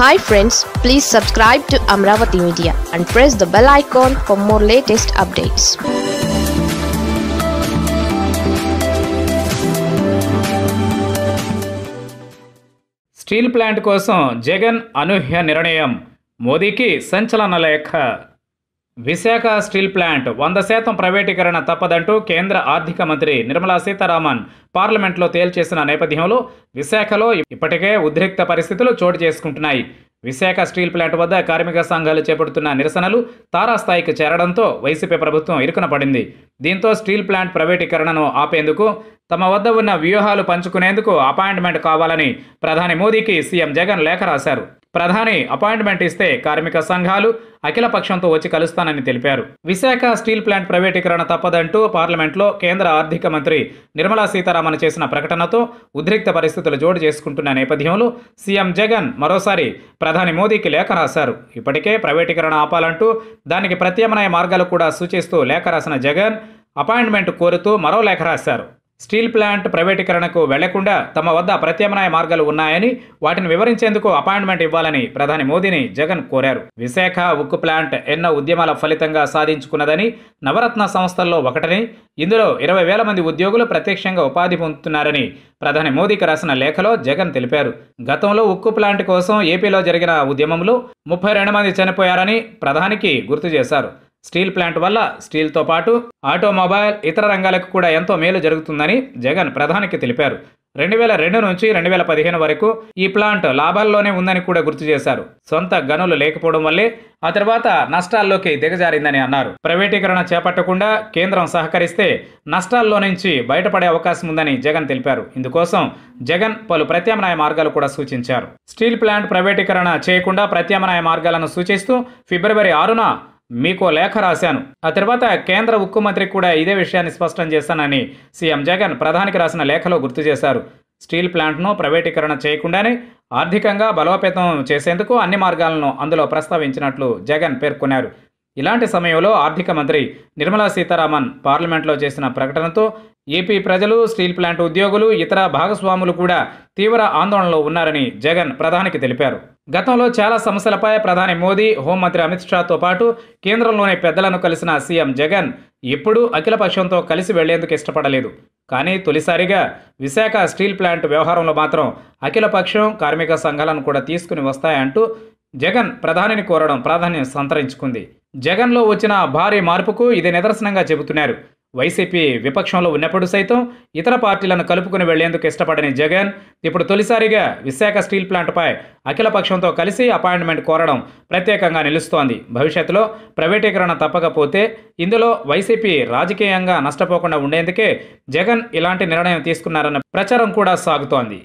hi friends please subscribe to Amaravati media and press the bell icon for more latest updates steel plant కోసం జగన్ అనూహ్య నిర్ణయం మోదీకి సంచలన లేఖ Visakha steel plant వంద శాతం ప్రైవేటీకరణ తప్పదంటూ కేంద్ర ఆర్థిక మంత్రి నిర్మలా సీతారామన్ పార్లమెంట్లో తేల్చేసిన నేపథ్యంలో విశాఖలో ఇప్పటికే ఉద్రిక్త పరిస్థితులు చోటు చేసుకుంటున్నాయి విశాఖ స్టీల్ ప్లాంట్ వద్ద కార్మిక సంఘాలు చేపడుతున్న నిరసనలు తారాస్థాయికి చేరడంతో వైసీపీ ప్రభుత్వం ఇరుకున పడింది దీంతో స్టీల్ ప్లాంట్ ప్రైవేటీకరణను ఆపేందుకు తమ వద్ద ఉన్న వ్యూహాలు పంచుకునేందుకు అపాయింట్మెంట్ కావాలని ప్రధాని మోదీకి సీఎం జగన్ లేఖ రాశారు ప్రధాని అపాయింట్మెంట్ ఇస్తే కార్మిక సంఘాలు అఖిలపక్షంతో వచ్చి కలుస్తానని తెలిపారు విశాఖ స్టీల్ ప్లాంట్ ప్రైవేటీకరణ తప్పదంటూ పార్లమెంట్లో కేంద్ర ఆర్థిక మంత్రి నిర్మలా సీతారామన్ చేసిన ప్రకటనతో ఉద్రిక్త పరిస్థితులు జోడు చేసుకుంటున్న నేపథ్యంలో సీఎం జగన్ మరోసారి ప్రధాని మోదీకి లేఖ రాశారు ఇప్పటికే ప్రైవేటీకరణ ఆపాలంటూ దానికి ప్రత్యామ్నాయ మార్గాలు కూడా సూచిస్తూ లేఖ రాసిన జగన్ అపాయింట్మెంట్ కోరుతూ మరో లేఖ రాశారు స్టీల్ ప్లాంట్ ప్రైవేటీకరణకు వెళ్లకుండా తమ వద్ద ప్రత్యామ్నాయ మార్గాలు ఉన్నాయని వాటిని వివరించేందుకు అపాయింట్మెంట్ ఇవ్వాలని ప్రధాని మోదీని జగన్ కోరారు విశాఖ ఉక్కు ప్లాంట్ ఎన్నో ఉద్యమాల ఫలితంగా సాధించుకున్నదని నవరత్న సంస్థల్లో ఒకటని ఇందులో ఇరవై వేల మంది ఉద్యోగులు ప్రత్యక్షంగా ఉపాధి పొందుతున్నారని ప్రధాని మోదీకి రాసిన లేఖలో జగన్ తెలిపారు గతంలో ఉక్కు ప్లాంట్ కోసం ఏపీలో జరిగిన ఉద్యమంలో ముప్పై రెండు మంది చనిపోయారని ప్రధానికి గుర్తు చేశారు స్టీల్ ప్లాంట్ వల్ల స్టీల్తో పాటు ఆటోమొబైల్ ఇతర రంగాలకు కూడా ఎంతో మేలు జరుగుతుందని జగన్ ప్రధానికి తెలిపారు రెండు వేల రెండు నుంచి రెండు వేల పదిహేను వరకు ఈ ప్లాంట్ లాభాల్లోనే ఉందని కూడా గుర్తు చేశారు సొంత గనులు లేకపోవడం వల్లే ఆ తర్వాత నష్టాల్లోకి దిగజారిందని అన్నారు ప్రైవేటీకరణ చేపట్టకుండా కేంద్రం సహకరిస్తే నష్టాల్లో నుంచి బయటపడే అవకాశం ఉందని జగన్ తెలిపారు ఇందుకోసం జగన్ పలు ప్రత్యామ్నాయ మార్గాలు కూడా సూచించారు స్టీల్ ప్లాంట్ ప్రైవేటీకరణ చేయకుండా ప్రత్యామ్నాయ మార్గాలను సూచిస్తూ ఫిబ్రవరి ఆరున మీకు లేఖ రాశాను ఆ తర్వాత కేంద్ర ఉక్కు మంత్రి కూడా ఇదే విషయాన్ని స్పష్టం చేశానని సీఎం జగన్ ప్రధానికి రాసిన లేఖలో గుర్తు చేశారు స్టీల్ ప్లాంట్ను ప్రైవేటీకరణ చేయకుండానే ఆర్థికంగా బలోపేతం చేసేందుకు అన్ని మార్గాలను అందులో ప్రస్తావించినట్లు జగన్ పేర్కొన్నారు ఇలాంటి సమయంలో ఆర్థిక మంత్రి నిర్మలా సీతారామన్ పార్లమెంట్లో చేసిన ప్రకటనతో ఏపీ ప్రజలు స్టీల్ ప్లాంట్ ఉద్యోగులు ఇతర భాగస్వాములు కూడా తీవ్ర ఆందోళనలో ఉన్నారని జగన్ ప్రధానికి తెలిపారు గతంలో చాలా సమస్యలపై ప్రధాని మోదీ హోంమంత్రి అమిత్ షాతో పాటు కేంద్రంలోని పెద్దలను కలిసిన సీఎం జగన్ ఎప్పుడూ అఖిలపక్షంతో కలిసి వెళ్లేందుకు ఇష్టపడలేదు కానీ తొలిసారిగా విశాఖ స్టీల్ ప్లాంట్ వ్యవహారంలో మాత్రం అఖిలపక్షం కార్మిక సంఘాలను కూడా తీసుకుని వస్తాయంటూ జగన్ ప్రధానిని కోరడం ప్రాధాన్యం సంతరించుకుంది జగన్లో వచ్చిన భారీ మార్పుకు ఇది నిదర్శనంగా చెబుతున్నారు వైసీపీ విపక్షంలో ఉన్నప్పుడు సైతం ఇతర పార్టీలను కలుపుకుని వెళ్లేందుకు ఇష్టపడని జగన్ ఇప్పుడు తొలిసారిగా విశాఖ స్టీల్ ప్లాంట్పై అఖిలపక్షంతో కలిసి అపాయింట్మెంట్ కోరడం ప్రత్యేకంగా నిలుస్తోంది భవిష్యత్తులో ప్రైవేటీకరణ తప్పకపోతే ఇందులో వైసీపీ రాజకీయంగా నష్టపోకుండా ఉండేందుకే జగన్ ఇలాంటి నిర్ణయం తీసుకున్నారన్న ప్రచారం కూడా సాగుతోంది